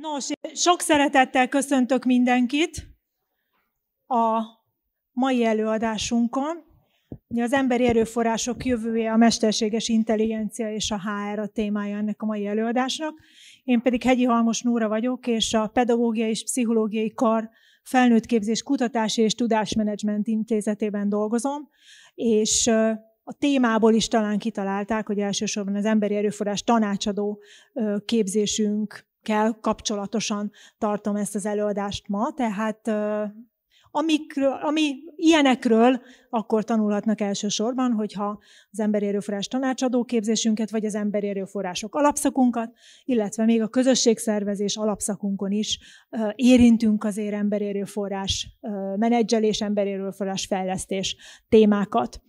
Nos, sok szeretettel köszöntök mindenkit a mai előadásunkon. az emberi erőforrások jövője, a mesterséges intelligencia és a HR a témája ennek a mai előadásnak. Én pedig Hegyi Halmos Núra vagyok, és a Pedagógiai és Pszichológiai Kar Felnőttképzés Kutatási és Tudásmenedzsment Intézetében dolgozom, és a témából is talán kitalálták, hogy elsősorban az emberi erőforrás tanácsadó képzésünk kell kapcsolatosan tartom ezt az előadást ma, tehát amikről, ami ilyenekről akkor tanulhatnak elsősorban, hogyha az emberi erőforrás tanácsadó képzésünket, vagy az emberi erőforrások alapszakunkat, illetve még a közösségszervezés alapszakunkon is érintünk azért emberi erőforrás menedzselés, emberi erőforrás fejlesztés témákat.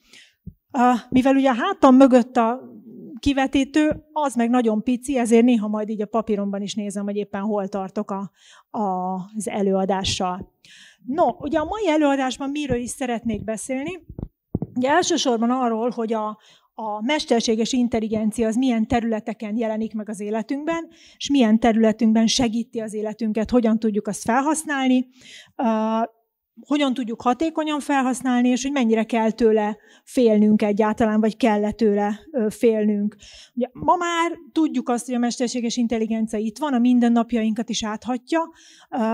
Mivel ugye a hátam mögött a kivetítő, az meg nagyon pici, ezért néha majd így a papíromban is nézem, hogy éppen hol tartok a, a, az előadással. No, ugye a mai előadásban miről is szeretnék beszélni? Ugye elsősorban arról, hogy a, a mesterséges intelligencia az milyen területeken jelenik meg az életünkben, és milyen területünkben segíti az életünket, hogyan tudjuk azt felhasználni, hogyan tudjuk hatékonyan felhasználni, és hogy mennyire kell tőle félnünk egyáltalán, vagy kell tőle félnünk. Ugye, ma már tudjuk azt, hogy a mesterséges intelligencia itt van, a mindennapjainkat is áthatja,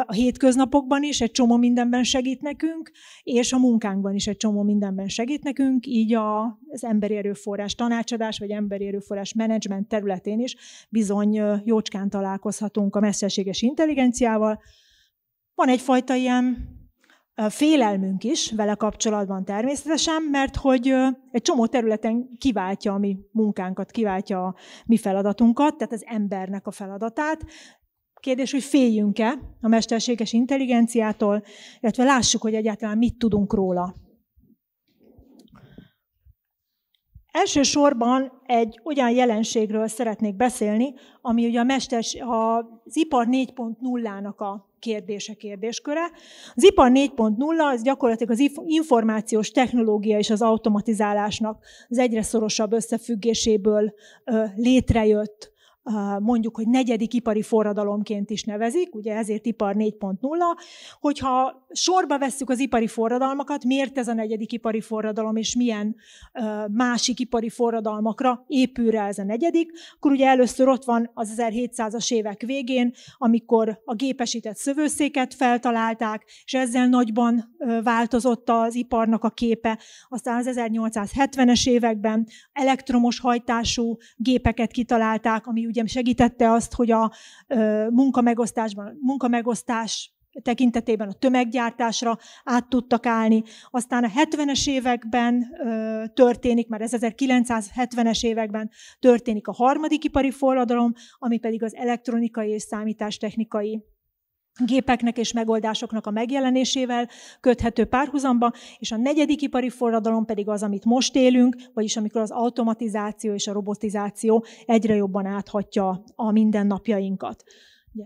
a hétköznapokban is egy csomó mindenben segít nekünk, és a munkánkban is egy csomó mindenben segít nekünk, így a, az emberi erőforrás tanácsadás, vagy emberi erőforrás menedzsment területén is bizony jócskán találkozhatunk a mesterséges intelligenciával. Van egyfajta ilyen félelmünk is vele kapcsolatban természetesen, mert hogy egy csomó területen kiváltja a mi munkánkat, kiváltja a mi feladatunkat, tehát az embernek a feladatát. Kérdés, hogy féljünk-e a mesterséges intelligenciától, illetve lássuk, hogy egyáltalán mit tudunk róla. Elsősorban egy olyan jelenségről szeretnék beszélni, ami ugye a mesters, az ipar 4.0-nak a kérdése, kérdésköre. Az ipar 4.0 az gyakorlatilag az információs technológia és az automatizálásnak az egyre szorosabb összefüggéséből létrejött mondjuk, hogy negyedik ipari forradalomként is nevezik, ugye ezért ipar 4.0, hogyha sorba vesszük az ipari forradalmakat, miért ez a negyedik ipari forradalom, és milyen másik ipari forradalmakra épül rá ez a negyedik, akkor ugye először ott van az 1700-as évek végén, amikor a gépesített szövőszéket feltalálták, és ezzel nagyban változott az iparnak a képe. Aztán az 1870-es években elektromos hajtású gépeket kitalálták, ami ugye ugye segítette azt, hogy a munkamegosztásban, munkamegosztás tekintetében a tömeggyártásra át tudtak állni. Aztán a 70-es években ö, történik, már ez 1970-es években történik a harmadik ipari forradalom, ami pedig az elektronikai és számítástechnikai gépeknek és megoldásoknak a megjelenésével köthető párhuzamba, és a negyedik ipari forradalom pedig az, amit most élünk, vagyis amikor az automatizáció és a robotizáció egyre jobban áthatja a mindennapjainkat.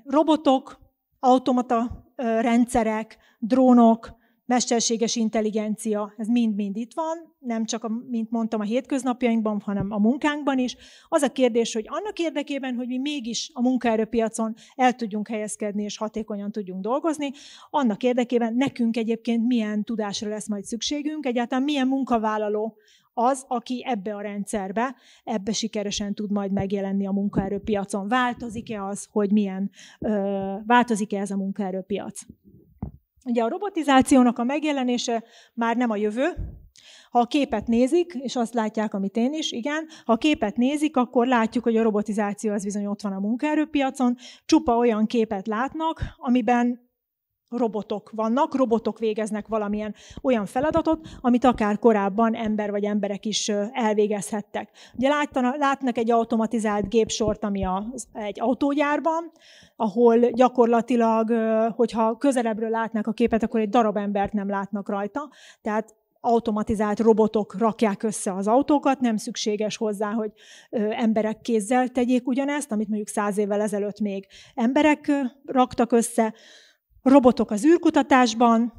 Robotok, automata rendszerek, drónok, mesterséges intelligencia, ez mind-mind itt van, nem csak, a, mint mondtam, a hétköznapjainkban, hanem a munkánkban is. Az a kérdés, hogy annak érdekében, hogy mi mégis a munkaerőpiacon el tudjunk helyezkedni és hatékonyan tudjunk dolgozni, annak érdekében nekünk egyébként milyen tudásra lesz majd szükségünk, egyáltalán milyen munkavállaló az, aki ebbe a rendszerbe, ebbe sikeresen tud majd megjelenni a munkaerőpiacon. Változik-e az, hogy milyen, változik-e ez a munkaerőpiac? Ugye a robotizációnak a megjelenése már nem a jövő, ha a képet nézik, és azt látják, amit én is, igen, ha a képet nézik, akkor látjuk, hogy a robotizáció az bizony ott van a munkaerőpiacon, csupa olyan képet látnak, amiben robotok vannak, robotok végeznek valamilyen olyan feladatot, amit akár korábban ember vagy emberek is elvégezhettek. Ugye látna, látnak egy automatizált gépsort, ami a, egy autógyárban, ahol gyakorlatilag, hogyha közelebbről látnak a képet, akkor egy darab embert nem látnak rajta. Tehát automatizált robotok rakják össze az autókat, nem szükséges hozzá, hogy emberek kézzel tegyék ugyanezt, amit mondjuk száz évvel ezelőtt még emberek raktak össze robotok az űrkutatásban,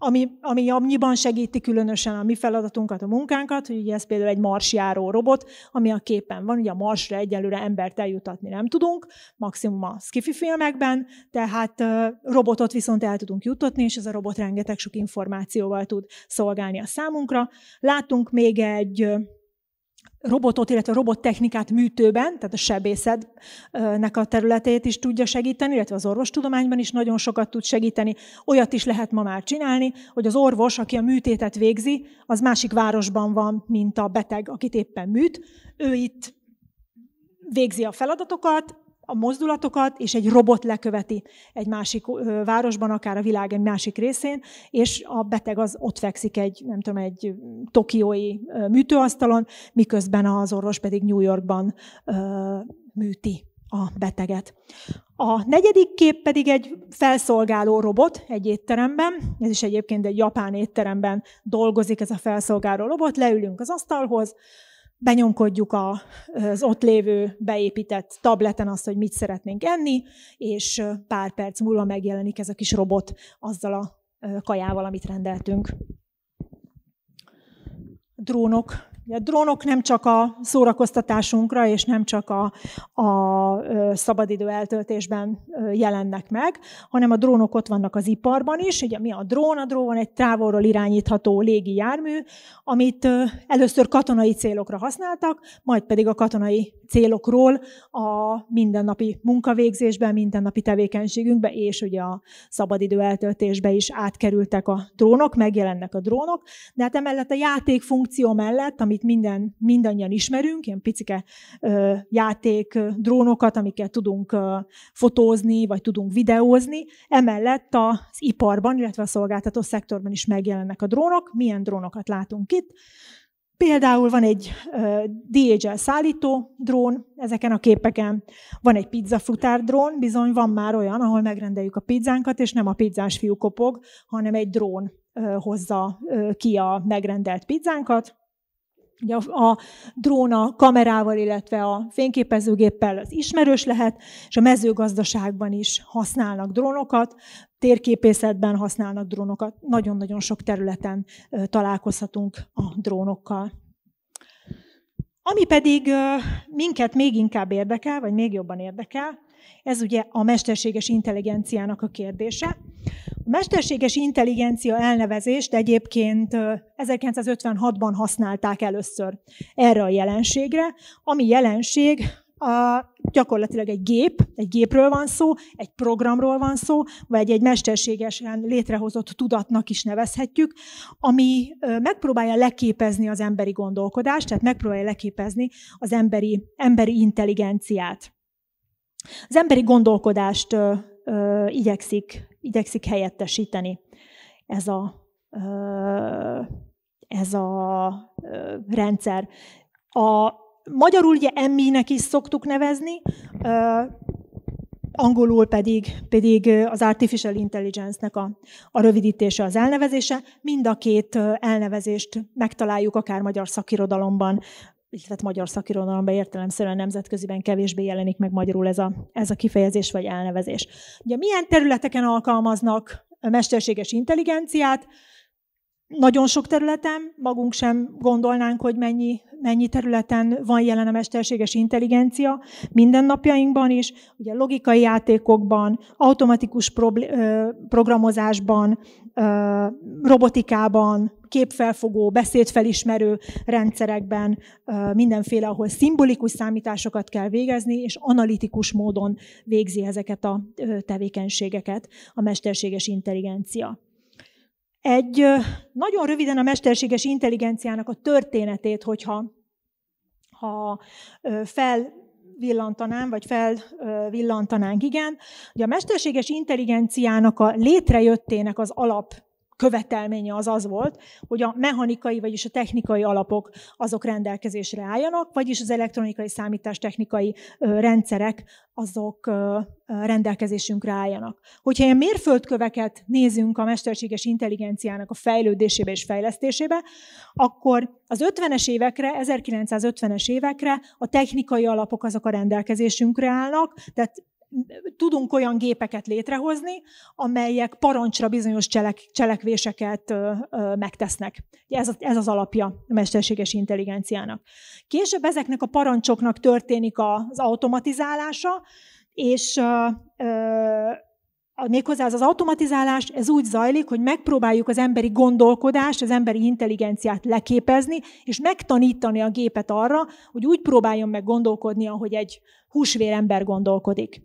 ami, ami annyiban segíti különösen a mi feladatunkat, a munkánkat, hogy ugye ez például egy marsjáró robot, ami a képen van, ugye a marsra egyelőre embert eljutatni nem tudunk, maximum a skifi filmekben, tehát robotot viszont el tudunk juttatni, és ez a robot rengeteg sok információval tud szolgálni a számunkra. Látunk még egy robotot, illetve robottechnikát műtőben, tehát a sebészetnek a területét is tudja segíteni, illetve az orvostudományban is nagyon sokat tud segíteni. Olyat is lehet ma már csinálni, hogy az orvos, aki a műtétet végzi, az másik városban van, mint a beteg, akit éppen műt. Ő itt végzi a feladatokat, a mozdulatokat, és egy robot leköveti egy másik városban, akár a világ egy másik részén, és a beteg az ott fekszik egy, nem tudom, egy tokiói műtőasztalon, miközben az orvos pedig New Yorkban műti a beteget. A negyedik kép pedig egy felszolgáló robot egy étteremben, ez is egyébként egy japán étteremben dolgozik ez a felszolgáló robot, leülünk az asztalhoz, benyomkodjuk a, az ott lévő beépített tableten azt, hogy mit szeretnénk enni, és pár perc múlva megjelenik ez a kis robot azzal a kajával, amit rendeltünk. Drónok a drónok nem csak a szórakoztatásunkra és nem csak a, a szabadidő eltöltésben jelennek meg, hanem a drónok ott vannak az iparban is. Ugye mi a drón? A drón egy távolról irányítható légi jármű, amit először katonai célokra használtak, majd pedig a katonai célokról a mindennapi munkavégzésben, mindennapi tevékenységünkbe és ugye a szabadidő eltöltésbe is átkerültek a drónok, megjelennek a drónok, de hát emellett a játék funkció mellett, amit amit minden, mindannyian ismerünk, ilyen picike ö, játék drónokat, amiket tudunk ö, fotózni, vagy tudunk videózni. Emellett az iparban, illetve a szolgáltató szektorban is megjelennek a drónok. Milyen drónokat látunk itt? Például van egy DHL szállító drón ezeken a képeken, van egy pizzafutár drón, bizony van már olyan, ahol megrendeljük a pizzánkat, és nem a pizzás fiú kopog, hanem egy drón hozza ki a megrendelt pizzánkat. Ugye a, drón a kamerával, illetve a fényképezőgéppel az ismerős lehet, és a mezőgazdaságban is használnak drónokat, térképészetben használnak drónokat, nagyon-nagyon sok területen találkozhatunk a drónokkal. Ami pedig minket még inkább érdekel, vagy még jobban érdekel, ez ugye a mesterséges intelligenciának a kérdése. A mesterséges intelligencia elnevezést egyébként 1956-ban használták először erre a jelenségre, ami jelenség a, gyakorlatilag egy gép, egy gépről van szó, egy programról van szó, vagy egy mesterségesen létrehozott tudatnak is nevezhetjük, ami megpróbálja leképezni az emberi gondolkodást, tehát megpróbálja leképezni az emberi, emberi intelligenciát. Az emberi gondolkodást ö, ö, igyekszik, igyekszik helyettesíteni ez a, ö, ez a ö, rendszer. A, magyarul ugye emmi-nek is szoktuk nevezni, ö, angolul pedig, pedig az Artificial Intelligence-nek a, a rövidítése, az elnevezése. Mind a két elnevezést megtaláljuk akár magyar szakirodalomban, illetve magyar szakirodalomban értelemszerűen nemzetköziben kevésbé jelenik meg magyarul ez a, ez a kifejezés vagy elnevezés. Ugye milyen területeken alkalmaznak mesterséges intelligenciát? nagyon sok területen, magunk sem gondolnánk, hogy mennyi, mennyi területen van jelen a mesterséges intelligencia mindennapjainkban is, ugye logikai játékokban, automatikus programozásban, robotikában, képfelfogó, beszédfelismerő rendszerekben, mindenféle, ahol szimbolikus számításokat kell végezni, és analitikus módon végzi ezeket a tevékenységeket a mesterséges intelligencia. Egy nagyon röviden a mesterséges intelligenciának a történetét, hogyha ha felvillantanám, vagy felvillantanánk, igen. Ugye a mesterséges intelligenciának a létrejöttének az alap követelménye az az volt, hogy a mechanikai, vagyis a technikai alapok azok rendelkezésre álljanak, vagyis az elektronikai számítástechnikai rendszerek azok rendelkezésünkre álljanak. Hogyha ilyen mérföldköveket nézünk a mesterséges intelligenciának a fejlődésébe és fejlesztésébe, akkor az 50-es évekre, 1950-es évekre a technikai alapok azok a rendelkezésünkre állnak, tehát tudunk olyan gépeket létrehozni, amelyek parancsra bizonyos cselek, cselekvéseket ö, ö, megtesznek. Ez, ez az alapja a mesterséges intelligenciának. Később ezeknek a parancsoknak történik az automatizálása, és ö, ö, méghozzá ez az automatizálás, ez úgy zajlik, hogy megpróbáljuk az emberi gondolkodást, az emberi intelligenciát leképezni, és megtanítani a gépet arra, hogy úgy próbáljon meg gondolkodni, ahogy egy, húsvérember gondolkodik.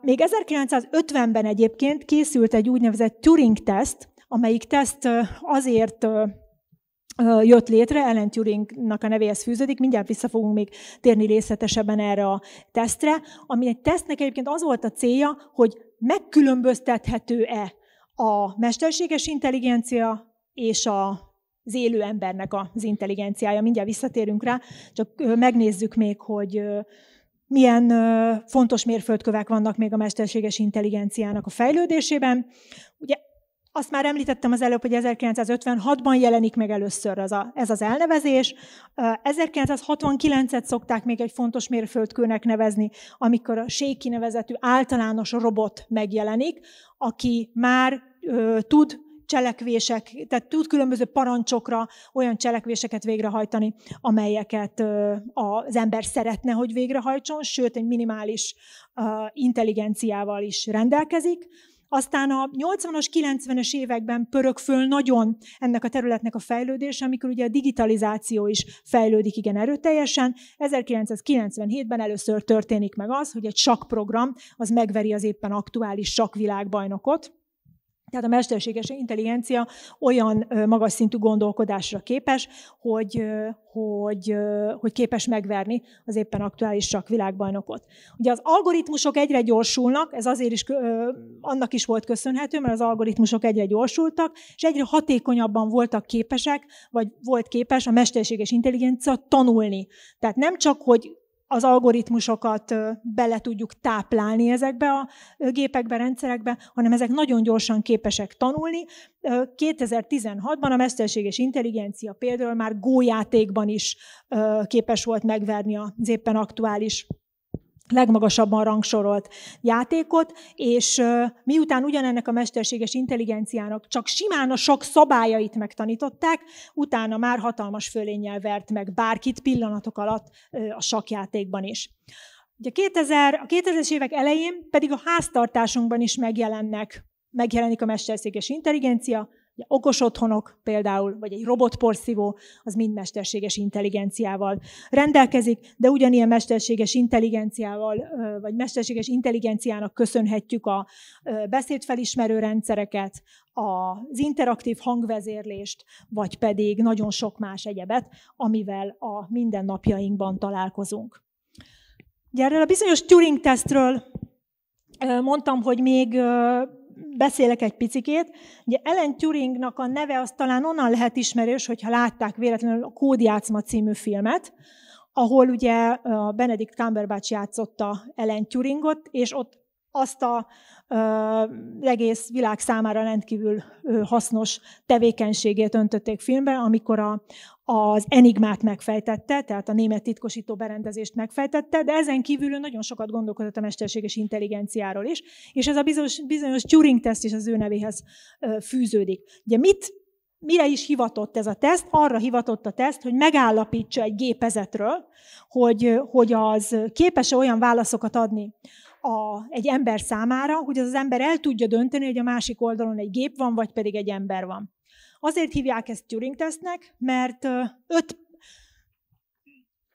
Még 1950-ben egyébként készült egy úgynevezett Turing-teszt, amelyik teszt azért jött létre, Ellen Turingnak a nevéhez fűződik, mindjárt vissza fogunk még térni részletesebben erre a tesztre, ami egy tesztnek egyébként az volt a célja, hogy megkülönböztethető-e a mesterséges intelligencia és a az élő embernek az intelligenciája. Mindjárt visszatérünk rá, csak megnézzük még, hogy milyen fontos mérföldkövek vannak még a mesterséges intelligenciának a fejlődésében. Ugye azt már említettem az előbb, hogy 1956-ban jelenik meg először ez, a, ez az elnevezés. 1969-et szokták még egy fontos mérföldkőnek nevezni, amikor a Séki nevezetű általános robot megjelenik, aki már ö, tud cselekvések, tehát tud különböző parancsokra olyan cselekvéseket végrehajtani, amelyeket az ember szeretne, hogy végrehajtson, sőt, egy minimális intelligenciával is rendelkezik. Aztán a 80-as, 90-es években pörög föl nagyon ennek a területnek a fejlődése, amikor ugye a digitalizáció is fejlődik igen erőteljesen. 1997-ben először történik meg az, hogy egy sakprogram az megveri az éppen aktuális sakvilágbajnokot, tehát a mesterséges intelligencia olyan magas szintű gondolkodásra képes, hogy, hogy, hogy képes megverni az éppen aktuális csak világbajnokot. Ugye az algoritmusok egyre gyorsulnak, ez azért is annak is volt köszönhető, mert az algoritmusok egyre gyorsultak, és egyre hatékonyabban voltak képesek, vagy volt képes a mesterséges intelligencia tanulni. Tehát nem csak, hogy az algoritmusokat bele tudjuk táplálni ezekbe a gépekbe, rendszerekbe, hanem ezek nagyon gyorsan képesek tanulni. 2016-ban a mesterséges intelligencia például már gójátékban is képes volt megverni az éppen aktuális legmagasabban rangsorolt játékot, és miután ugyanennek a mesterséges intelligenciának csak simán a sok szabályait megtanították, utána már hatalmas fölénnyel vert meg bárkit pillanatok alatt a sakjátékban is. Ugye 2000, a 2000-es évek elején pedig a háztartásunkban is megjelennek, megjelenik a mesterséges intelligencia, Ugye, okos otthonok például, vagy egy robotporszívó, az mind mesterséges intelligenciával rendelkezik, de ugyanilyen mesterséges intelligenciával, vagy mesterséges intelligenciának köszönhetjük a beszédfelismerő rendszereket, az interaktív hangvezérlést, vagy pedig nagyon sok más egyebet, amivel a mindennapjainkban találkozunk. Ugye erről a bizonyos Turing-tesztről mondtam, hogy még beszélek egy picikét. Ugye Ellen Turingnak a neve az talán onnan lehet ismerős, hogyha látták véletlenül a Kódjátszma című filmet, ahol ugye Benedict Cumberbatch játszotta Ellen Turingot, és ott azt a az egész világ számára rendkívül hasznos tevékenységét öntötték filmbe, amikor a, az enigmát megfejtette, tehát a német titkosító berendezést megfejtette, de ezen kívül nagyon sokat gondolkodott a mesterséges intelligenciáról is, és ez a bizonyos, bizonyos Turing-teszt is az ő nevéhez fűződik. Ugye mit mire is hivatott ez a teszt? Arra hivatott a teszt, hogy megállapítsa egy gépezetről, hogy, hogy az képes-e olyan válaszokat adni a, egy ember számára, hogy az, az ember el tudja dönteni, hogy a másik oldalon egy gép van, vagy pedig egy ember van. Azért hívják ezt Turing-tesztnek, mert öt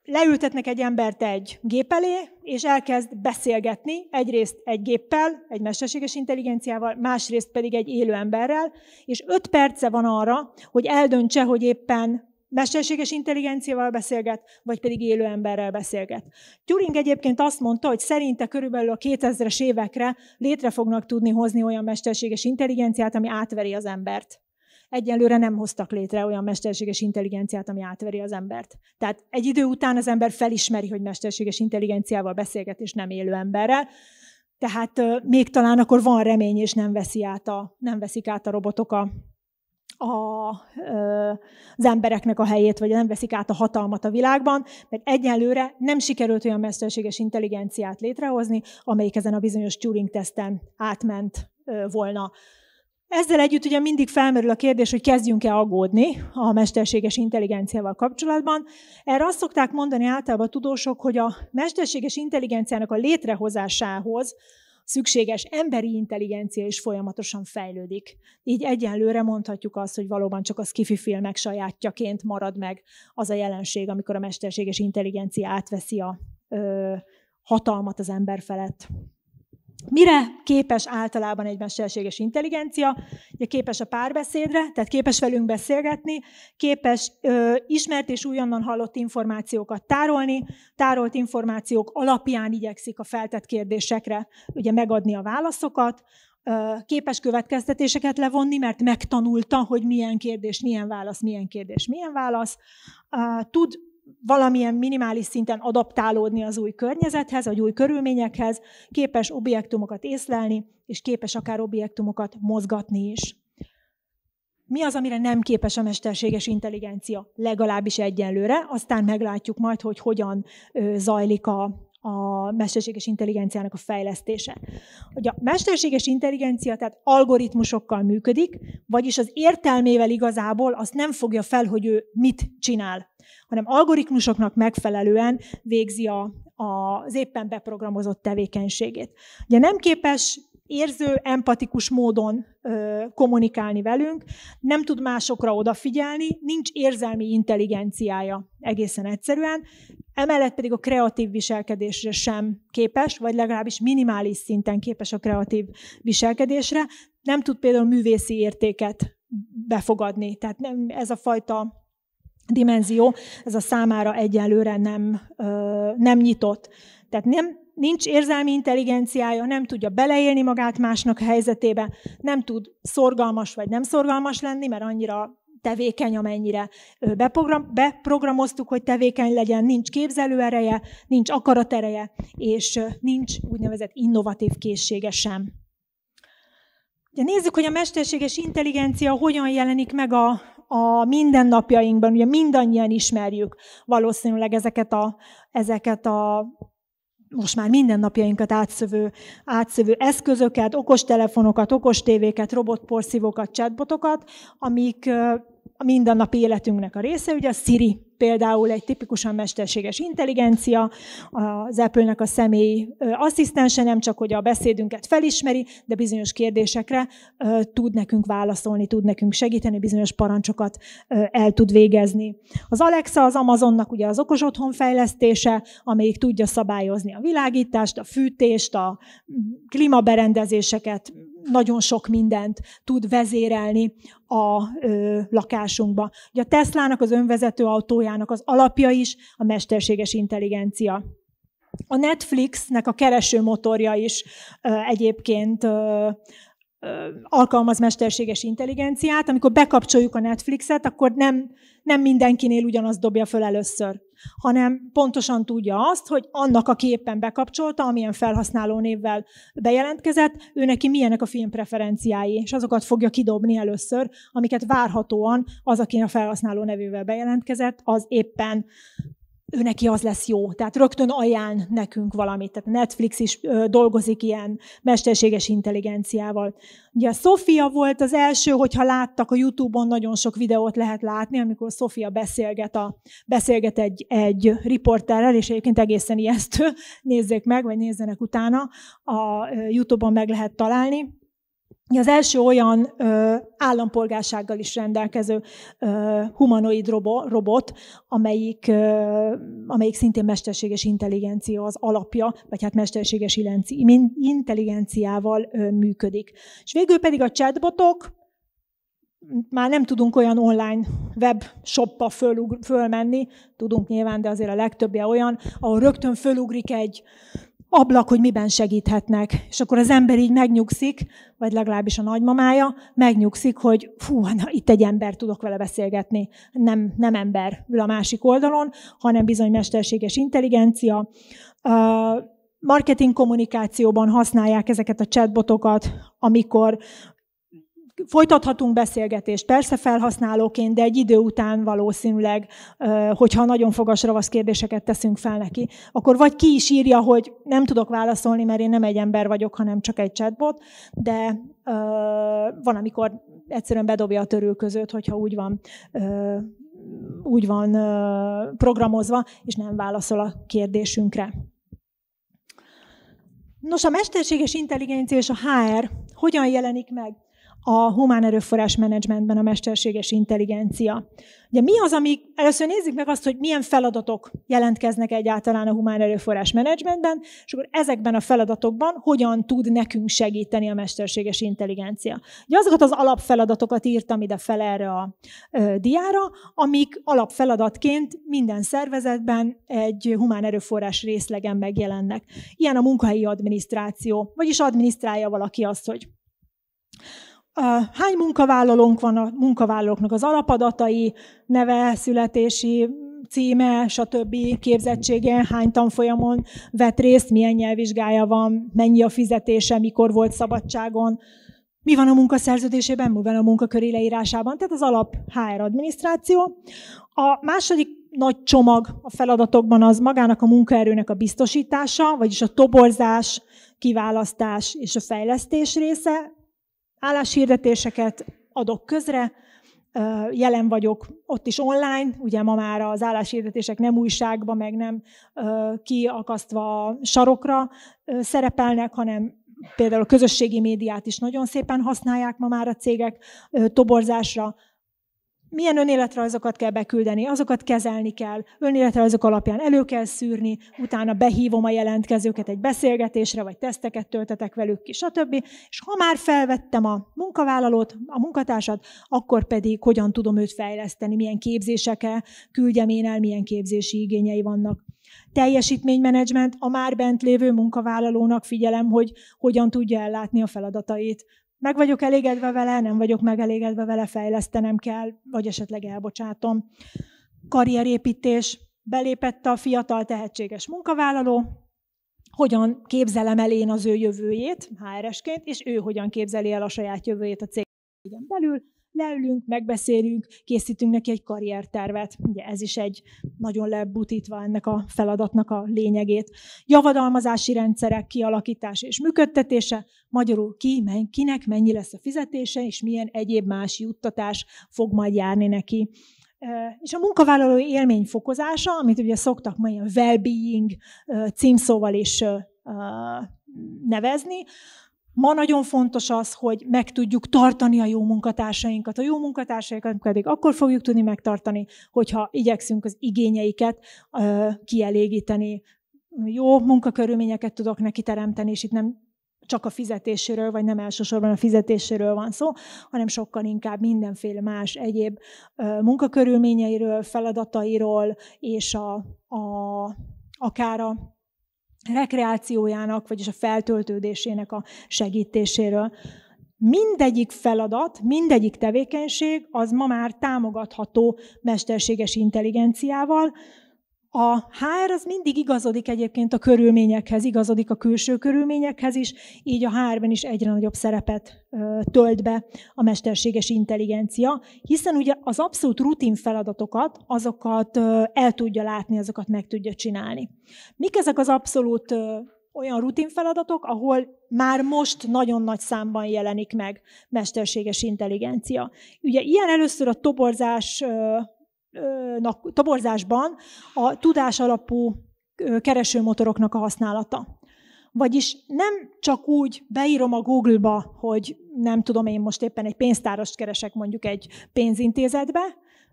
leültetnek egy embert egy gép elé, és elkezd beszélgetni, egyrészt egy géppel, egy mesterséges intelligenciával, másrészt pedig egy élő emberrel, és öt perce van arra, hogy eldöntse, hogy éppen mesterséges intelligenciával beszélget, vagy pedig élő emberrel beszélget. Turing egyébként azt mondta, hogy szerinte körülbelül a 2000-es évekre létre fognak tudni hozni olyan mesterséges intelligenciát, ami átveri az embert. Egyelőre nem hoztak létre olyan mesterséges intelligenciát, ami átveri az embert. Tehát egy idő után az ember felismeri, hogy mesterséges intelligenciával beszélget, és nem élő emberrel. Tehát euh, még talán akkor van remény, és nem, veszi át a, nem veszik át a robotok a a, az embereknek a helyét, vagy nem veszik át a hatalmat a világban, mert egyenlőre nem sikerült olyan mesterséges intelligenciát létrehozni, amelyik ezen a bizonyos Turing-teszten átment volna. Ezzel együtt ugye mindig felmerül a kérdés, hogy kezdjünk-e aggódni a mesterséges intelligenciával kapcsolatban. Erre azt szokták mondani általában a tudósok, hogy a mesterséges intelligenciának a létrehozásához szükséges emberi intelligencia is folyamatosan fejlődik. Így egyenlőre mondhatjuk azt, hogy valóban csak a skifi filmek sajátjaként marad meg az a jelenség, amikor a mesterséges intelligencia átveszi a ö, hatalmat az ember felett. Mire képes általában egy mesterséges intelligencia? Ugye képes a párbeszédre, tehát képes velünk beszélgetni, képes ö, ismert és újonnan hallott információkat tárolni, tárolt információk alapján igyekszik a feltett kérdésekre ugye megadni a válaszokat, ö, képes következtetéseket levonni, mert megtanulta, hogy milyen kérdés, milyen válasz, milyen kérdés, milyen válasz, ö, tud valamilyen minimális szinten adaptálódni az új környezethez, vagy új körülményekhez, képes objektumokat észlelni, és képes akár objektumokat mozgatni is. Mi az, amire nem képes a mesterséges intelligencia? Legalábbis egyenlőre, aztán meglátjuk majd, hogy hogyan zajlik a, a mesterséges intelligenciának a fejlesztése. Hogy a mesterséges intelligencia tehát algoritmusokkal működik, vagyis az értelmével igazából azt nem fogja fel, hogy ő mit csinál hanem algoritmusoknak megfelelően végzi a, a, az éppen beprogramozott tevékenységét. Ugye nem képes érző, empatikus módon ö, kommunikálni velünk, nem tud másokra odafigyelni, nincs érzelmi intelligenciája egészen egyszerűen, emellett pedig a kreatív viselkedésre sem képes, vagy legalábbis minimális szinten képes a kreatív viselkedésre, nem tud például művészi értéket befogadni. Tehát nem, ez a fajta dimenzió, ez a számára egyelőre nem, nem nyitott. Tehát nem, nincs érzelmi intelligenciája, nem tudja beleélni magát másnak a helyzetébe, nem tud szorgalmas vagy nem szorgalmas lenni, mert annyira tevékeny, amennyire beprogram, beprogramoztuk, hogy tevékeny legyen, nincs képzelőereje, nincs akaratereje, és nincs úgynevezett innovatív készsége sem. Ugye nézzük, hogy a mesterséges intelligencia hogyan jelenik meg a a mindennapjainkban, ugye mindannyian ismerjük valószínűleg ezeket a, ezeket a most már mindennapjainkat átszövő, átszövő eszközöket, okostelefonokat, okostévéket, robotporszívókat, chatbotokat, amik a mindennapi életünknek a része, ugye a Siri például egy tipikusan mesterséges intelligencia, az apple a személy asszisztense nem csak, hogy a beszédünket felismeri, de bizonyos kérdésekre tud nekünk válaszolni, tud nekünk segíteni, bizonyos parancsokat el tud végezni. Az Alexa az Amazonnak ugye az okos otthon fejlesztése, amelyik tudja szabályozni a világítást, a fűtést, a klímaberendezéseket, nagyon sok mindent tud vezérelni a ö, lakásunkba. Ugye a Teslának, az önvezető autójának az alapja is a mesterséges intelligencia. A Netflixnek a keresőmotorja is ö, egyébként ö, alkalmaz mesterséges intelligenciát, amikor bekapcsoljuk a Netflixet, akkor nem, nem mindenkinél ugyanazt dobja föl először, hanem pontosan tudja azt, hogy annak, aki éppen bekapcsolta, amilyen felhasználó névvel bejelentkezett, ő neki milyenek a film preferenciái, és azokat fogja kidobni először, amiket várhatóan az, aki a felhasználó nevével bejelentkezett, az éppen ő neki az lesz jó. Tehát rögtön ajánl nekünk valamit. Tehát Netflix is ö, dolgozik ilyen mesterséges intelligenciával. Ugye a Sofia volt az első, hogyha láttak a YouTube-on, nagyon sok videót lehet látni, amikor Sofia beszélget, a, beszélget egy, egy riporterrel, és egyébként egészen ijesztő, nézzék meg, vagy nézzenek utána, a YouTube-on meg lehet találni az első olyan ö, állampolgársággal is rendelkező ö, humanoid robo, robot, amelyik, ö, amelyik szintén mesterséges intelligencia az alapja, vagy hát mesterséges intelligenciával ö, működik. És végül pedig a chatbotok, már nem tudunk olyan online web shoppa föl, fölmenni, tudunk nyilván, de azért a legtöbbje olyan, ahol rögtön fölugrik egy ablak, hogy miben segíthetnek. És akkor az ember így megnyugszik, vagy legalábbis a nagymamája megnyugszik, hogy fú, na, itt egy ember tudok vele beszélgetni. Nem, nem ember ül a másik oldalon, hanem bizony mesterséges intelligencia. Marketing kommunikációban használják ezeket a chatbotokat, amikor folytathatunk beszélgetést, persze felhasználóként, de egy idő után valószínűleg, hogyha nagyon fogas ravasz kérdéseket teszünk fel neki, akkor vagy ki is írja, hogy nem tudok válaszolni, mert én nem egy ember vagyok, hanem csak egy chatbot, de van, amikor egyszerűen bedobja a törülközőt, hogyha úgy van úgy van programozva, és nem válaszol a kérdésünkre. Nos, a mesterséges intelligencia és a HR hogyan jelenik meg? a humán erőforrás menedzsmentben a mesterséges intelligencia. Ugye mi az, ami, először nézzük meg azt, hogy milyen feladatok jelentkeznek egyáltalán a humán erőforrás menedzsmentben, és akkor ezekben a feladatokban hogyan tud nekünk segíteni a mesterséges intelligencia. Ugye azokat az alapfeladatokat írtam ide fel erre a ö, diára, amik alapfeladatként minden szervezetben egy humán erőforrás részlegen megjelennek. Ilyen a munkahelyi adminisztráció, vagyis adminisztrálja valaki azt, hogy hány munkavállalónk van a munkavállalóknak az alapadatai, neve, születési címe, stb. képzettsége, hány tanfolyamon vett részt, milyen nyelvvizsgája van, mennyi a fizetése, mikor volt szabadságon, mi van a munkaszerződésében, mi van a munkaköri leírásában, tehát az alap HR adminisztráció. A második nagy csomag a feladatokban az magának a munkaerőnek a biztosítása, vagyis a toborzás, kiválasztás és a fejlesztés része, álláshirdetéseket adok közre, jelen vagyok ott is online, ugye ma már az álláshirdetések nem újságba, meg nem kiakasztva a sarokra szerepelnek, hanem például a közösségi médiát is nagyon szépen használják ma már a cégek toborzásra, milyen önéletrajzokat kell beküldeni, azokat kezelni kell, önéletrajzok alapján elő kell szűrni, utána behívom a jelentkezőket egy beszélgetésre, vagy teszteket töltetek velük ki, stb. És ha már felvettem a munkavállalót, a munkatársat, akkor pedig hogyan tudom őt fejleszteni, milyen képzésekkel küldjem én el, milyen képzési igényei vannak. Teljesítménymenedzsment a már bent lévő munkavállalónak figyelem, hogy hogyan tudja ellátni a feladatait meg vagyok elégedve vele, nem vagyok megelégedve vele, fejlesztenem kell, vagy esetleg elbocsátom. Karrierépítés, belépett a fiatal tehetséges munkavállaló, hogyan képzelem el én az ő jövőjét HR-esként, és ő hogyan képzeli el a saját jövőjét a cégen belül, leülünk, megbeszélünk, készítünk neki egy karriertervet. Ugye ez is egy nagyon lebutítva ennek a feladatnak a lényegét. Javadalmazási rendszerek kialakítása és működtetése, magyarul ki, men, kinek mennyi lesz a fizetése, és milyen egyéb más juttatás fog majd járni neki. És a munkavállalói élmény fokozása, amit ugye szoktak majd a well-being címszóval is nevezni, Ma nagyon fontos az, hogy meg tudjuk tartani a jó munkatársainkat. A jó munkatársainkat pedig akkor fogjuk tudni megtartani, hogyha igyekszünk az igényeiket kielégíteni. Jó munkakörülményeket tudok neki teremteni, és itt nem csak a fizetéséről, vagy nem elsősorban a fizetéséről van szó, hanem sokkal inkább mindenféle más egyéb munkakörülményeiről, feladatairól, és a, a, akár a rekreációjának, vagyis a feltöltődésének a segítéséről. Mindegyik feladat, mindegyik tevékenység az ma már támogatható mesterséges intelligenciával, a hár az mindig igazodik egyébként a körülményekhez, igazodik a külső körülményekhez is, így a hárben is egyre nagyobb szerepet tölt be a mesterséges intelligencia, hiszen ugye az abszolút rutin feladatokat, azokat el tudja látni, azokat meg tudja csinálni. Mik ezek az abszolút olyan rutin feladatok, ahol már most nagyon nagy számban jelenik meg mesterséges intelligencia. Ugye ilyen először a toborzás toborzásban a tudás alapú keresőmotoroknak a használata. Vagyis nem csak úgy beírom a Google-ba, hogy nem tudom, én most éppen egy pénztárost keresek mondjuk egy pénzintézetbe,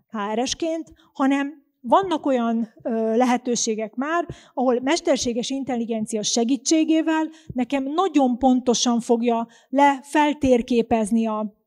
HR-esként, hanem vannak olyan lehetőségek már, ahol mesterséges intelligencia segítségével nekem nagyon pontosan fogja lefeltérképezni a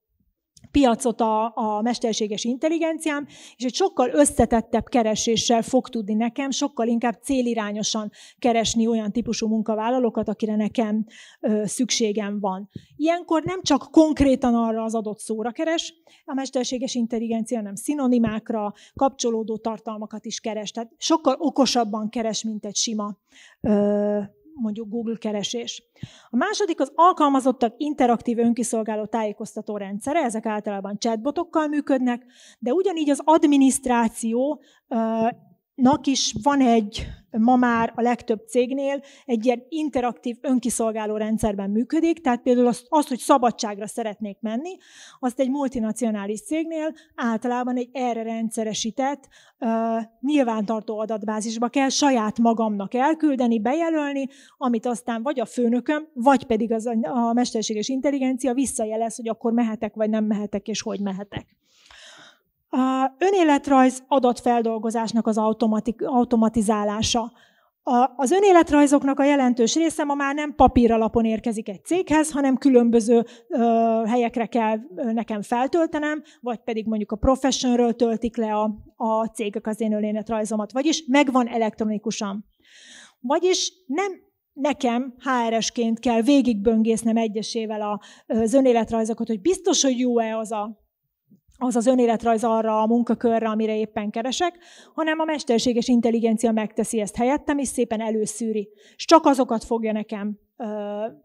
piacot a, a mesterséges intelligenciám, és egy sokkal összetettebb kereséssel fog tudni nekem, sokkal inkább célirányosan keresni olyan típusú munkavállalókat, akire nekem ö, szükségem van. Ilyenkor nem csak konkrétan arra az adott szóra keres a mesterséges intelligencia, hanem szinonimákra, kapcsolódó tartalmakat is keres. Tehát sokkal okosabban keres, mint egy sima ö, mondjuk Google keresés. A második az alkalmazottak interaktív önkiszolgáló tájékoztató rendszere, ezek általában chatbotokkal működnek, de ugyanígy az adminisztráció nak is van egy, ma már a legtöbb cégnél egy ilyen interaktív önkiszolgáló rendszerben működik, tehát például azt, azt hogy szabadságra szeretnék menni, azt egy multinacionális cégnél általában egy erre rendszeresített uh, nyilvántartó adatbázisba kell saját magamnak elküldeni, bejelölni, amit aztán vagy a főnököm, vagy pedig az, a mesterséges intelligencia visszajelez, hogy akkor mehetek, vagy nem mehetek, és hogy mehetek. A önéletrajz adatfeldolgozásnak az automatik, automatizálása. A, az önéletrajzoknak a jelentős része ma már nem papíralapon érkezik egy céghez, hanem különböző ö, helyekre kell ö, nekem feltöltenem, vagy pedig mondjuk a professionről töltik le a, a cégek az én önéletrajzomat, vagyis megvan elektronikusan. Vagyis nem nekem HR-esként kell végigböngésznem egyesével az önéletrajzokat, hogy biztos, hogy jó-e az a az az önéletrajz arra a munkakörre, amire éppen keresek, hanem a mesterséges intelligencia megteszi ezt helyettem, és szépen előszűri. És csak azokat fogja nekem ö,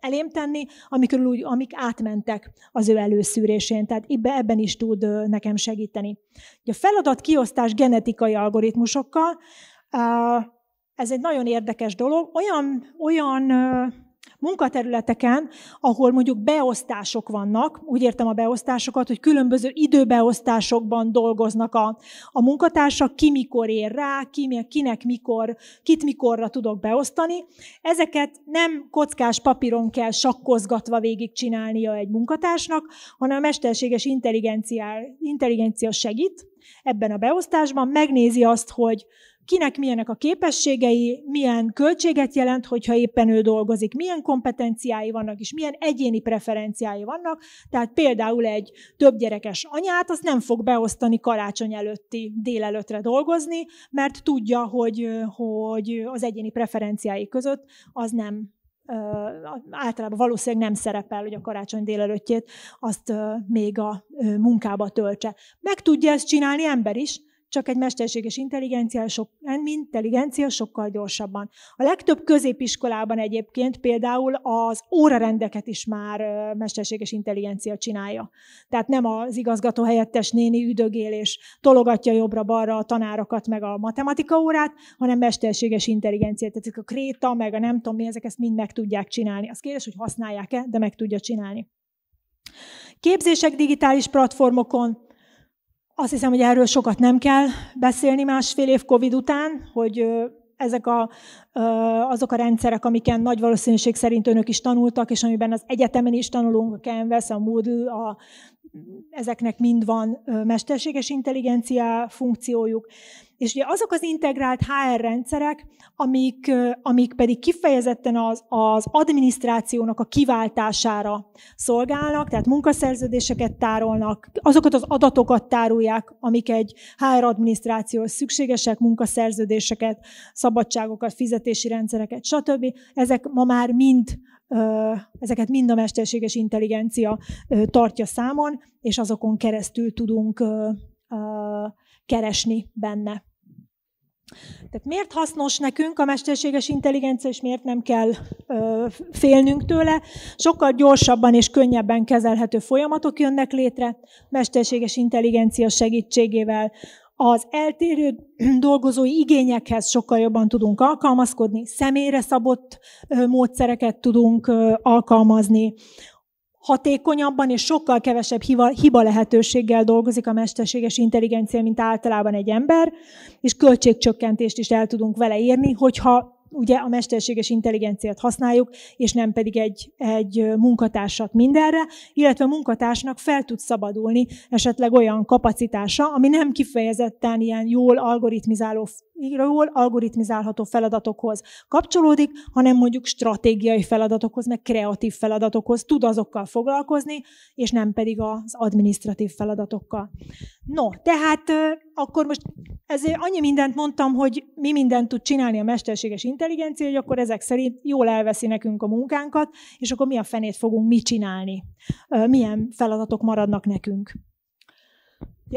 elém tenni, amikről úgy, amik átmentek az ő előszűrésén. Tehát ebben is tud ö, nekem segíteni. A feladat kiosztás genetikai algoritmusokkal, ö, ez egy nagyon érdekes dolog. Olyan, olyan ö, munkaterületeken, ahol mondjuk beosztások vannak, úgy értem a beosztásokat, hogy különböző időbeosztásokban dolgoznak a, a munkatársak, ki mikor ér rá, ki, kinek mikor, kit mikorra tudok beosztani. Ezeket nem kockás papíron kell sakkozgatva végigcsinálnia egy munkatársnak, hanem a mesterséges intelligencia segít ebben a beosztásban, megnézi azt, hogy kinek milyenek a képességei, milyen költséget jelent, hogyha éppen ő dolgozik, milyen kompetenciái vannak, és milyen egyéni preferenciái vannak. Tehát például egy gyerekes anyát, azt nem fog beosztani karácsony előtti délelőtre dolgozni, mert tudja, hogy, hogy az egyéni preferenciái között az nem általában valószínűleg nem szerepel, hogy a karácsony délelőttjét azt még a munkába töltse. Meg tudja ezt csinálni ember is, csak egy mesterséges intelligencia, sok, intelligencia sokkal gyorsabban. A legtöbb középiskolában egyébként például az órarendeket is már mesterséges intelligencia csinálja. Tehát nem az igazgató helyettes néni üdögél és tologatja jobbra-balra a tanárokat meg a matematika órát, hanem mesterséges intelligencia. Tehát a kréta, meg a nem tudom mi, ezek ezt mind meg tudják csinálni. Az kérdés, hogy használják-e, de meg tudja csinálni. Képzések digitális platformokon, azt hiszem, hogy erről sokat nem kell beszélni másfél év Covid után, hogy ezek a, azok a rendszerek, amiken nagy valószínűség szerint önök is tanultak, és amiben az egyetemen is tanulunk, a Canvas, a Moodle, a ezeknek mind van mesterséges intelligencia funkciójuk, és ugye azok az integrált HR rendszerek, amik, amik pedig kifejezetten az, az adminisztrációnak a kiváltására szolgálnak, tehát munkaszerződéseket tárolnak, azokat az adatokat tárolják, amik egy HR adminisztráció szükségesek, munkaszerződéseket, szabadságokat, fizetési rendszereket, stb. Ezek ma már mind ezeket mind a mesterséges intelligencia tartja számon, és azokon keresztül tudunk keresni benne. Tehát miért hasznos nekünk a mesterséges intelligencia, és miért nem kell ö, félnünk tőle? Sokkal gyorsabban és könnyebben kezelhető folyamatok jönnek létre mesterséges intelligencia segítségével az eltérő dolgozói igényekhez sokkal jobban tudunk alkalmazkodni, személyre szabott módszereket tudunk alkalmazni, hatékonyabban és sokkal kevesebb hiba, hiba lehetőséggel dolgozik a mesterséges intelligencia, mint általában egy ember, és költségcsökkentést is el tudunk vele érni, hogyha ugye a mesterséges intelligenciát használjuk, és nem pedig egy, egy munkatársat mindenre, illetve a munkatársnak fel tud szabadulni esetleg olyan kapacitása, ami nem kifejezetten ilyen jól algoritmizáló jól algoritmizálható feladatokhoz kapcsolódik, hanem mondjuk stratégiai feladatokhoz, meg kreatív feladatokhoz tud azokkal foglalkozni, és nem pedig az administratív feladatokkal. No, tehát akkor most ezért annyi mindent mondtam, hogy mi mindent tud csinálni a mesterséges intelligencia, hogy akkor ezek szerint jól elveszi nekünk a munkánkat, és akkor mi a fenét fogunk mi csinálni, milyen feladatok maradnak nekünk.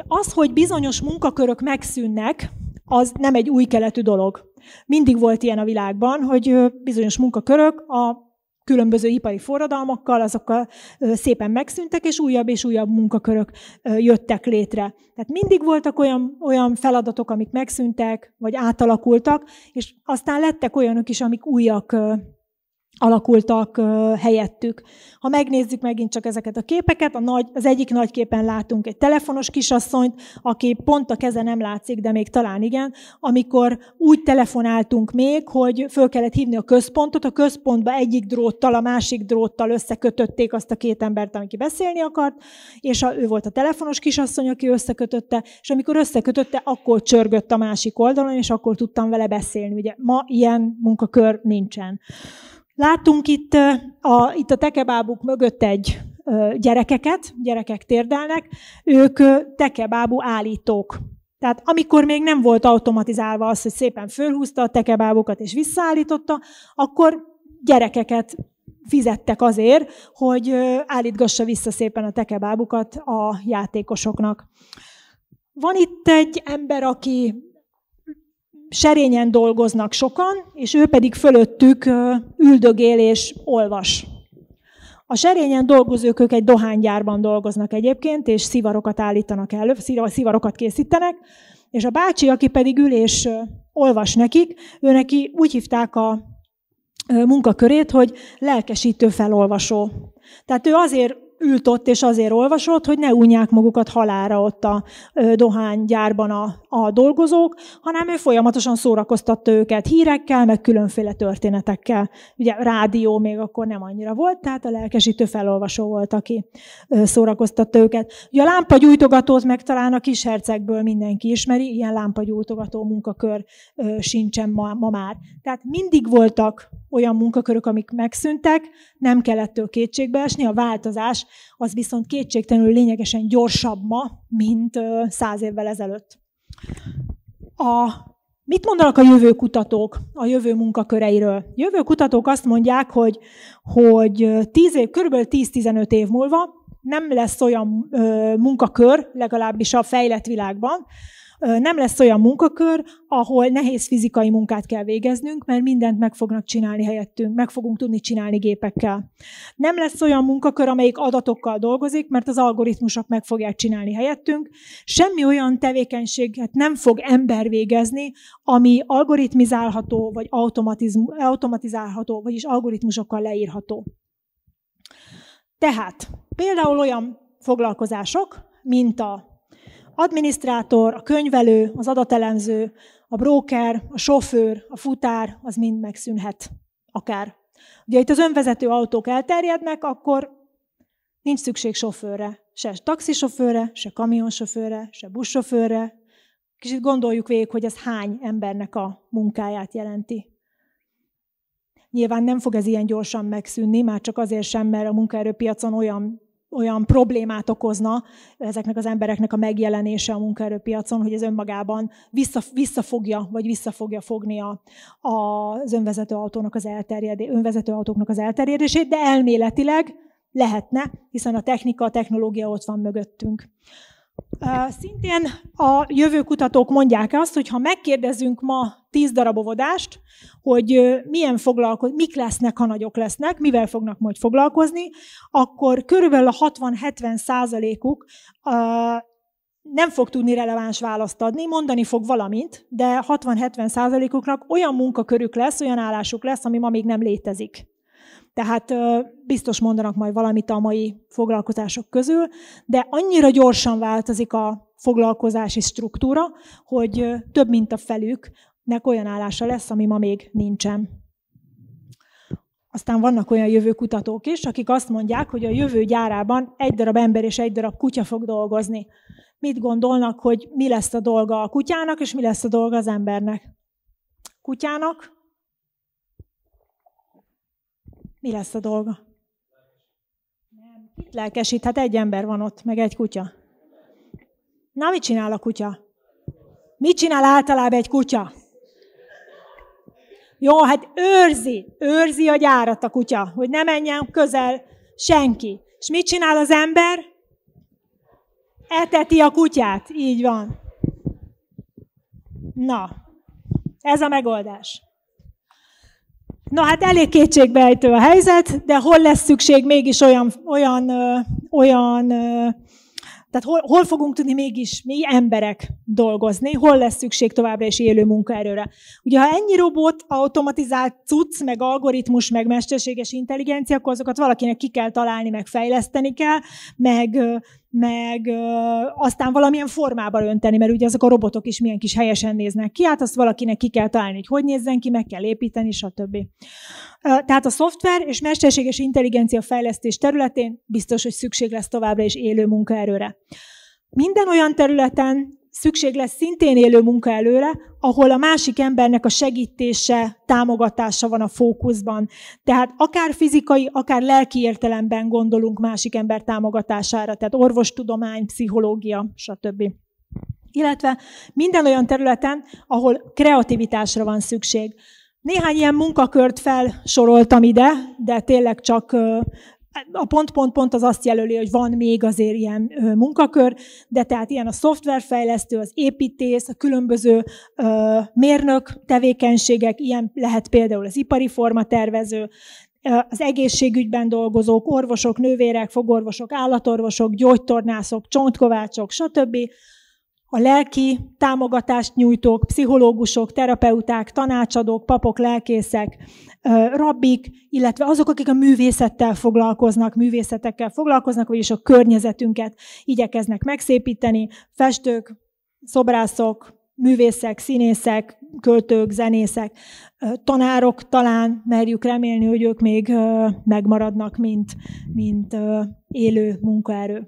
Az, hogy bizonyos munkakörök megszűnnek, az nem egy új keletű dolog. Mindig volt ilyen a világban, hogy bizonyos munkakörök a különböző ipari forradalmakkal, azokkal szépen megszűntek, és újabb és újabb munkakörök jöttek létre. Tehát mindig voltak olyan, olyan feladatok, amik megszűntek, vagy átalakultak, és aztán lettek olyanok is, amik újak alakultak helyettük. Ha megnézzük megint csak ezeket a képeket, a nagy, az egyik nagy képen látunk egy telefonos kisasszonyt, aki pont a keze nem látszik, de még talán igen, amikor úgy telefonáltunk még, hogy föl kellett hívni a központot, a központba egyik dróttal, a másik dróttal összekötötték azt a két embert, aki beszélni akart, és a, ő volt a telefonos kisasszony, aki összekötötte, és amikor összekötötte, akkor csörgött a másik oldalon, és akkor tudtam vele beszélni. Ugye ma ilyen munkakör nincsen. Láttunk itt a, itt a tekebábuk mögött egy gyerekeket, gyerekek térdelnek, ők tekebábú állítók. Tehát amikor még nem volt automatizálva az, hogy szépen fölhúzta a tekebábukat és visszaállította, akkor gyerekeket fizettek azért, hogy állítgassa vissza szépen a tekebábukat a játékosoknak. Van itt egy ember, aki serényen dolgoznak sokan, és ő pedig fölöttük üldögél és olvas. A serényen dolgozók ők egy dohánygyárban dolgoznak egyébként, és szivarokat állítanak elő, szivarokat készítenek, és a bácsi, aki pedig ül és olvas nekik, ő neki úgy hívták a munkakörét, hogy lelkesítő felolvasó. Tehát ő azért ült ott és azért olvasott, hogy ne unják magukat halára ott a dohánygyárban a, a dolgozók, hanem ő folyamatosan szórakoztatta őket hírekkel, meg különféle történetekkel. Ugye rádió még akkor nem annyira volt, tehát a lelkesítő felolvasó volt, aki szórakoztatta őket. Ugye a lámpagyújtogatót meg talán a kis hercegből mindenki ismeri, ilyen lámpagyújtogató munkakör sincsen ma, ma már. Tehát mindig voltak olyan munkakörök, amik megszűntek, nem kell ettől kétségbe esni, a változás az viszont kétségtelenül lényegesen gyorsabb ma, mint száz évvel ezelőtt. A, mit mondanak a jövőkutatók a jövő munkaköreiről? Jövőkutatók azt mondják, hogy, hogy 10 év, kb. 10-15 év múlva nem lesz olyan ö, munkakör, legalábbis a fejlett világban, nem lesz olyan munkakör, ahol nehéz fizikai munkát kell végeznünk, mert mindent meg fognak csinálni helyettünk, meg fogunk tudni csinálni gépekkel. Nem lesz olyan munkakör, amelyik adatokkal dolgozik, mert az algoritmusok meg fogják csinálni helyettünk. Semmi olyan tevékenységet nem fog ember végezni, ami algoritmizálható, vagy automatizálható, vagyis algoritmusokkal leírható. Tehát például olyan foglalkozások, mint a adminisztrátor, a könyvelő, az adatelemző, a bróker, a sofőr, a futár, az mind megszűnhet. Akár. Ugye itt az önvezető autók elterjednek, akkor nincs szükség sofőrre. Se taxisofőrre, se kamionsofőrre, se buszsofőrre. Kicsit gondoljuk végig, hogy ez hány embernek a munkáját jelenti. Nyilván nem fog ez ilyen gyorsan megszűnni, már csak azért sem, mert a munkaerőpiacon olyan olyan problémát okozna ezeknek az embereknek a megjelenése a munkaerőpiacon, hogy ez önmagában vissza, visszafogja, vagy visszafogja fogni a, a, az önvezető, autónak az elterjedé, önvezető autóknak az elterjedését, de elméletileg lehetne, hiszen a technika, a technológia ott van mögöttünk. Szintén a jövőkutatók mondják azt, hogy ha megkérdezünk ma tíz darab óvodást, hogy milyen foglalko- mik lesznek, ha nagyok lesznek, mivel fognak majd foglalkozni, akkor körülbelül a 60-70 százalékuk nem fog tudni releváns választ adni, mondani fog valamint, de 60-70 százalékuknak olyan munkakörük lesz, olyan állásuk lesz, ami ma még nem létezik. Tehát biztos mondanak majd valamit a mai foglalkozások közül, de annyira gyorsan változik a foglalkozási struktúra, hogy több mint a felüknek olyan állása lesz, ami ma még nincsen. Aztán vannak olyan jövőkutatók is, akik azt mondják, hogy a jövő gyárában egy darab ember és egy darab kutya fog dolgozni. Mit gondolnak, hogy mi lesz a dolga a kutyának, és mi lesz a dolga az embernek? Kutyának Mi lesz a dolga? Nem. Kit lelkesít? Hát egy ember van ott, meg egy kutya. Na, mit csinál a kutya? Mit csinál általában egy kutya? Jó, hát őrzi, őrzi a gyárat a kutya, hogy ne menjen közel senki. És mit csinál az ember? Eteti a kutyát, így van. Na, ez a megoldás. Na hát elég kétségbejtő a helyzet, de hol lesz szükség mégis olyan, olyan, olyan tehát hol, hol fogunk tudni mégis mi emberek dolgozni, hol lesz szükség továbbra is élő munkaerőre. Ugye ha ennyi robot, automatizált cucc, meg algoritmus, meg mesterséges intelligencia, akkor azokat valakinek ki kell találni, meg fejleszteni kell, meg meg ö, aztán valamilyen formában önteni, mert ugye azok a robotok is milyen kis helyesen néznek ki, hát azt valakinek ki kell találni, hogy hogy nézzen ki, meg kell építeni, stb. Tehát a szoftver és mesterséges intelligencia fejlesztés területén biztos, hogy szükség lesz továbbra is élő munkaerőre. Minden olyan területen, szükség lesz szintén élő munka előre, ahol a másik embernek a segítése, támogatása van a fókuszban. Tehát akár fizikai, akár lelki értelemben gondolunk másik ember támogatására, tehát orvostudomány, pszichológia, stb. Illetve minden olyan területen, ahol kreativitásra van szükség. Néhány ilyen munkakört felsoroltam ide, de tényleg csak Hát a pont-pont-pont az azt jelöli, hogy van még azért ilyen munkakör, de tehát ilyen a szoftverfejlesztő, az építész, a különböző ö, mérnök tevékenységek, ilyen lehet például az ipari formatervező, az egészségügyben dolgozók, orvosok, nővérek, fogorvosok, állatorvosok, gyógytornászok, csontkovácsok, stb a lelki támogatást nyújtók, pszichológusok, terapeuták, tanácsadók, papok, lelkészek, rabbik, illetve azok, akik a művészettel foglalkoznak, művészetekkel foglalkoznak, vagyis a környezetünket igyekeznek megszépíteni, festők, szobrászok, művészek, színészek, költők, zenészek, tanárok talán merjük remélni, hogy ők még megmaradnak, mint, mint élő munkaerő.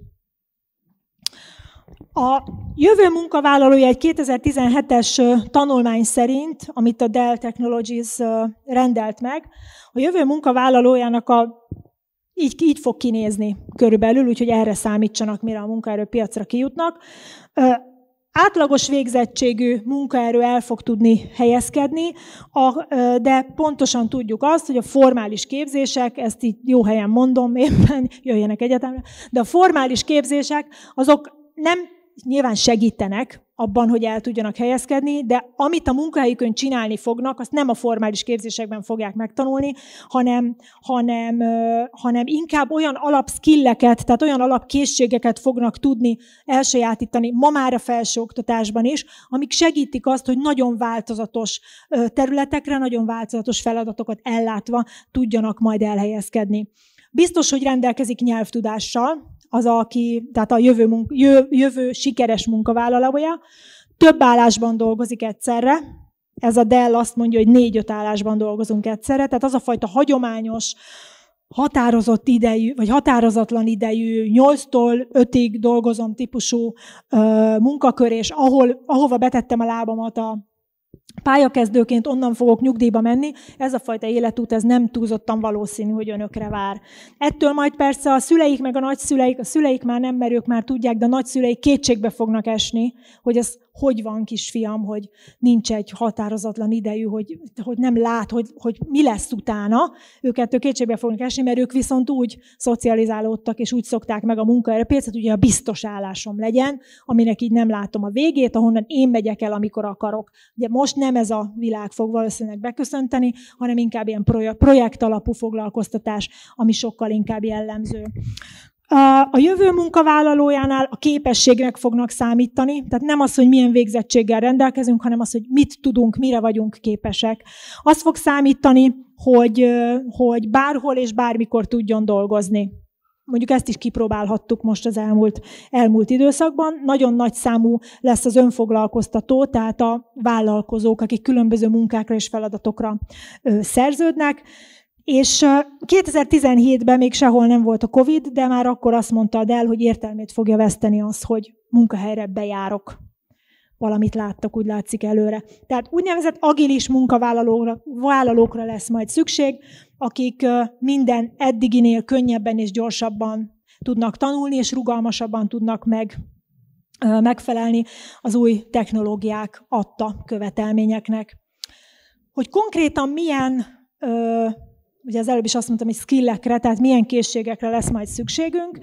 A jövő munkavállalója egy 2017-es tanulmány szerint, amit a Dell Technologies rendelt meg, a jövő munkavállalójának a, így, így fog kinézni körülbelül, úgyhogy erre számítsanak, mire a munkaerőpiacra kijutnak. Átlagos végzettségű munkaerő el fog tudni helyezkedni, de pontosan tudjuk azt, hogy a formális képzések, ezt így jó helyen mondom, éppen jöjjenek egyetemre, de a formális képzések azok nem nyilván segítenek abban, hogy el tudjanak helyezkedni, de amit a munkahelyükön csinálni fognak, azt nem a formális képzésekben fogják megtanulni, hanem, hanem, hanem inkább olyan alapszkilleket, tehát olyan alapkészségeket fognak tudni elsajátítani ma már a felsőoktatásban is, amik segítik azt, hogy nagyon változatos területekre, nagyon változatos feladatokat ellátva tudjanak majd elhelyezkedni. Biztos, hogy rendelkezik nyelvtudással, az, aki, tehát a jövő, jövő, jövő sikeres munkavállalója, több állásban dolgozik egyszerre, ez a Dell azt mondja, hogy négy-öt állásban dolgozunk egyszerre, tehát az a fajta hagyományos, határozott idejű, vagy határozatlan idejű, 8-tól 5-ig dolgozom típusú ö, munkakör, és ahol, ahova betettem a lábamat a pályakezdőként onnan fogok nyugdíjba menni, ez a fajta életút ez nem túlzottan valószínű, hogy önökre vár. Ettől majd persze a szüleik meg a nagyszüleik, a szüleik már nem, mert már tudják, de a nagyszüleik kétségbe fognak esni, hogy ez hogy van kisfiam, hogy nincs egy határozatlan idejű, hogy, hogy nem lát, hogy, hogy mi lesz utána. Ők ettől kétségbe fognak esni, mert ők viszont úgy szocializálódtak, és úgy szokták meg a munkaerőpénzt, hogy ugye a biztos állásom legyen, aminek így nem látom a végét, ahonnan én megyek el, amikor akarok. Ugye most nem nem ez a világ fog valószínűleg beköszönteni, hanem inkább ilyen projekt alapú foglalkoztatás, ami sokkal inkább jellemző. A jövő munkavállalójánál a képességnek fognak számítani, tehát nem az, hogy milyen végzettséggel rendelkezünk, hanem az, hogy mit tudunk, mire vagyunk képesek. Az fog számítani, hogy, hogy bárhol és bármikor tudjon dolgozni mondjuk ezt is kipróbálhattuk most az elmúlt, elmúlt időszakban. Nagyon nagy számú lesz az önfoglalkoztató, tehát a vállalkozók, akik különböző munkákra és feladatokra szerződnek. És 2017-ben még sehol nem volt a COVID, de már akkor azt mondta el, hogy értelmét fogja veszteni az, hogy munkahelyre bejárok. Valamit láttak, úgy látszik előre. Tehát úgynevezett agilis munkavállalókra vállalókra lesz majd szükség, akik minden eddiginél könnyebben és gyorsabban tudnak tanulni, és rugalmasabban tudnak meg, megfelelni az új technológiák adta követelményeknek. Hogy konkrétan milyen, ugye az előbb is azt mondtam, hogy skillekre, tehát milyen készségekre lesz majd szükségünk,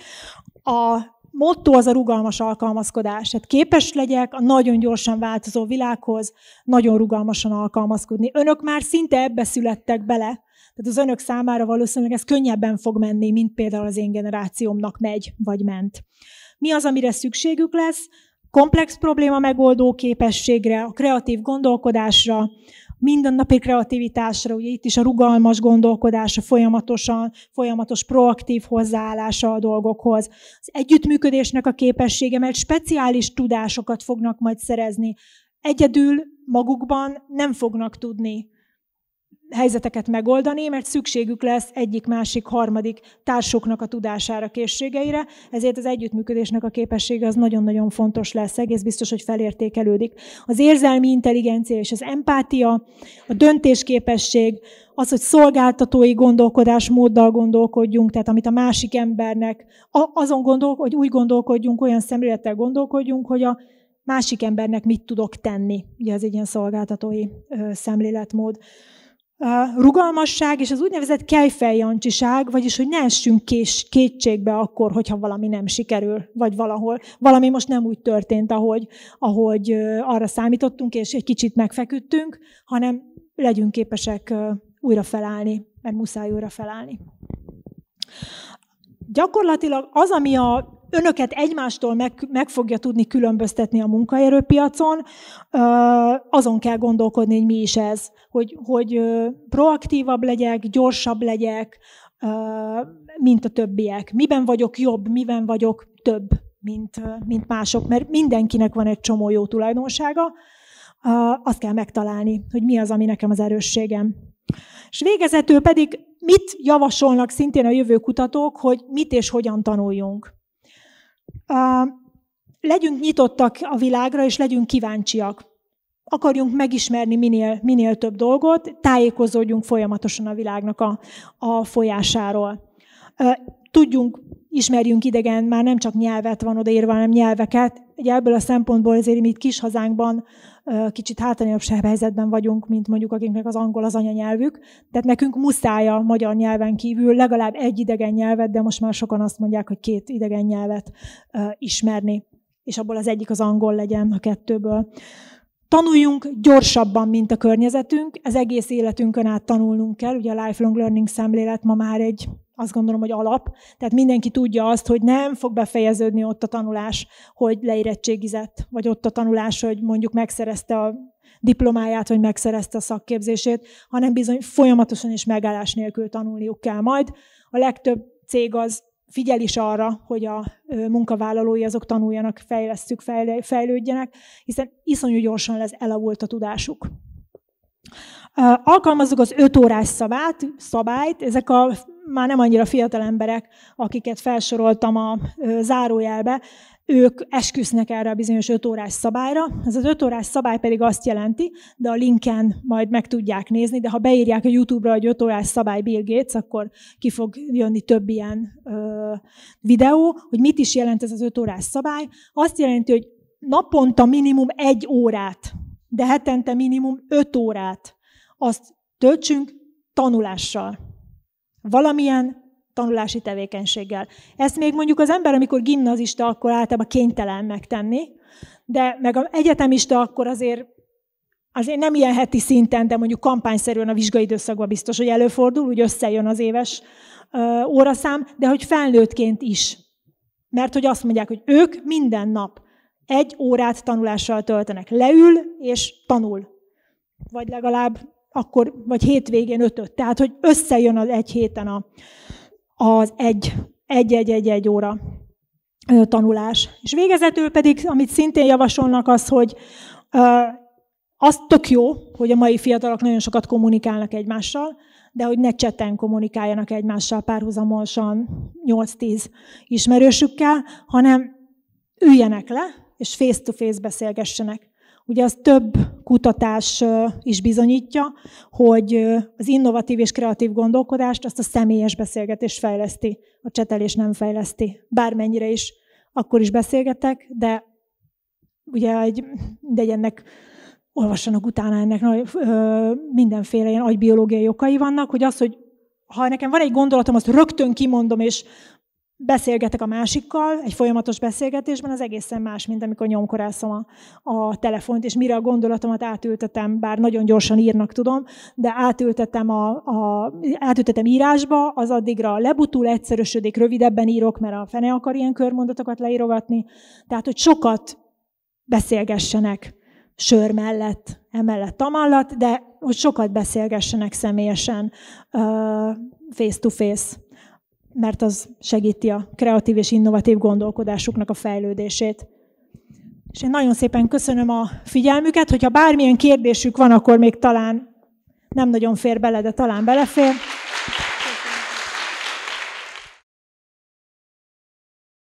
a motto az a rugalmas alkalmazkodás. Tehát képes legyek a nagyon gyorsan változó világhoz, nagyon rugalmasan alkalmazkodni. Önök már szinte ebbe születtek bele, tehát az önök számára valószínűleg ez könnyebben fog menni, mint például az én generációmnak megy vagy ment. Mi az, amire szükségük lesz? Komplex probléma megoldó képességre, a kreatív gondolkodásra, mindennapi kreativitásra, ugye itt is a rugalmas gondolkodása, folyamatosan, folyamatos proaktív hozzáállása a dolgokhoz. Az együttműködésnek a képessége, mert speciális tudásokat fognak majd szerezni. Egyedül magukban nem fognak tudni helyzeteket megoldani, mert szükségük lesz egyik, másik, harmadik társoknak a tudására, készségeire, ezért az együttműködésnek a képessége az nagyon-nagyon fontos lesz, egész biztos, hogy felértékelődik. Az érzelmi intelligencia és az empátia, a döntésképesség, az, hogy szolgáltatói gondolkodásmóddal gondolkodjunk, tehát amit a másik embernek, azon gondol, hogy úgy gondolkodjunk, olyan szemlélettel gondolkodjunk, hogy a másik embernek mit tudok tenni. Ugye ez egy ilyen szolgáltatói szemléletmód rugalmasság és az úgynevezett kejfeljancsiság, vagyis hogy ne essünk kés, kétségbe akkor, hogyha valami nem sikerül, vagy valahol. Valami most nem úgy történt, ahogy, ahogy arra számítottunk, és egy kicsit megfeküdtünk, hanem legyünk képesek újra felállni, mert muszáj újra felállni. Gyakorlatilag az, ami a önöket egymástól meg, meg fogja tudni különböztetni a munkaerőpiacon. Azon kell gondolkodni, hogy mi is ez, hogy, hogy proaktívabb legyek, gyorsabb legyek, mint a többiek. Miben vagyok jobb, miben vagyok több, mint, mint mások, mert mindenkinek van egy csomó jó tulajdonsága. Azt kell megtalálni, hogy mi az, ami nekem az erősségem. És végezetül pedig mit javasolnak szintén a jövő kutatók, hogy mit és hogyan tanuljunk. Legyünk nyitottak a világra, és legyünk kíváncsiak. Akarjunk megismerni minél, minél több dolgot, tájékozódjunk folyamatosan a világnak a, a folyásáról. Tudjunk ismerjünk idegen, már nem csak nyelvet van odaírva, hanem nyelveket. Ugye ebből a szempontból azért mi itt kis hazánkban kicsit hátrányosabb helyzetben vagyunk, mint mondjuk akiknek az angol az anyanyelvük. Tehát nekünk muszáj a magyar nyelven kívül legalább egy idegen nyelvet, de most már sokan azt mondják, hogy két idegen nyelvet ismerni, és abból az egyik az angol legyen a kettőből. Tanuljunk gyorsabban, mint a környezetünk, ez egész életünkön át tanulnunk kell, ugye a lifelong learning szemlélet ma már egy azt gondolom, hogy alap. Tehát mindenki tudja azt, hogy nem fog befejeződni ott a tanulás, hogy leérettségizett, vagy ott a tanulás, hogy mondjuk megszerezte a diplomáját, vagy megszerezte a szakképzését, hanem bizony folyamatosan és megállás nélkül tanulniuk kell majd. A legtöbb cég az figyel is arra, hogy a munkavállalói azok tanuljanak, fejlesztjük, fejlődjenek, hiszen iszonyú gyorsan lesz elavult a tudásuk. Alkalmazzuk az öt órás szabát, szabályt, ezek a már nem annyira fiatal emberek, akiket felsoroltam a zárójelbe, ők esküsznek erre a bizonyos öt órás szabályra. Ez az öt órás szabály pedig azt jelenti, de a linken majd meg tudják nézni, de ha beírják a YouTube-ra, hogy öt órás szabály Bill Gates, akkor ki fog jönni több ilyen ö, videó, hogy mit is jelent ez az öt órás szabály. Azt jelenti, hogy naponta minimum egy órát, de hetente minimum öt órát azt töltsünk tanulással. Valamilyen tanulási tevékenységgel. Ezt még mondjuk az ember, amikor gimnazista, akkor általában kénytelen megtenni, de meg az egyetemista, akkor azért azért nem ilyen heti szinten, de mondjuk kampányszerűen a vizsgai időszakban biztos, hogy előfordul, úgy összejön az éves óraszám, de hogy felnőttként is. Mert hogy azt mondják, hogy ők minden nap egy órát tanulással töltenek. Leül és tanul. Vagy legalább akkor, vagy hétvégén ötöt. Tehát, hogy összejön az egy héten a, az egy-egy-egy-egy egy óra tanulás. És végezetül pedig, amit szintén javasolnak, az, hogy az tök jó, hogy a mai fiatalok nagyon sokat kommunikálnak egymással, de hogy ne cseten kommunikáljanak egymással párhuzamosan 8-10 ismerősükkel, hanem üljenek le, és face-to-face beszélgessenek. Ugye az több kutatás is bizonyítja, hogy az innovatív és kreatív gondolkodást azt a személyes beszélgetés fejleszti, a csetelés nem fejleszti. Bármennyire is, akkor is beszélgetek, de ugye egy, de ennek olvassanak utána ennek nagy, ö, mindenféle ilyen agybiológiai okai vannak, hogy az, hogy ha nekem van egy gondolatom, azt rögtön kimondom, és beszélgetek a másikkal, egy folyamatos beszélgetésben az egészen más, mint amikor nyomkorászom a, a telefont, és mire a gondolatomat átültetem, bár nagyon gyorsan írnak tudom, de átültetem, a, a, átültetem írásba, az addigra lebutul, egyszerűsödik, rövidebben írok, mert a fene akar ilyen körmondatokat leírogatni. Tehát, hogy sokat beszélgessenek sör mellett, emellett, tamallat, de hogy sokat beszélgessenek személyesen, face-to-face. -face mert az segíti a kreatív és innovatív gondolkodásuknak a fejlődését. És én nagyon szépen köszönöm a figyelmüket, hogyha bármilyen kérdésük van, akkor még talán nem nagyon fér bele, de talán belefér.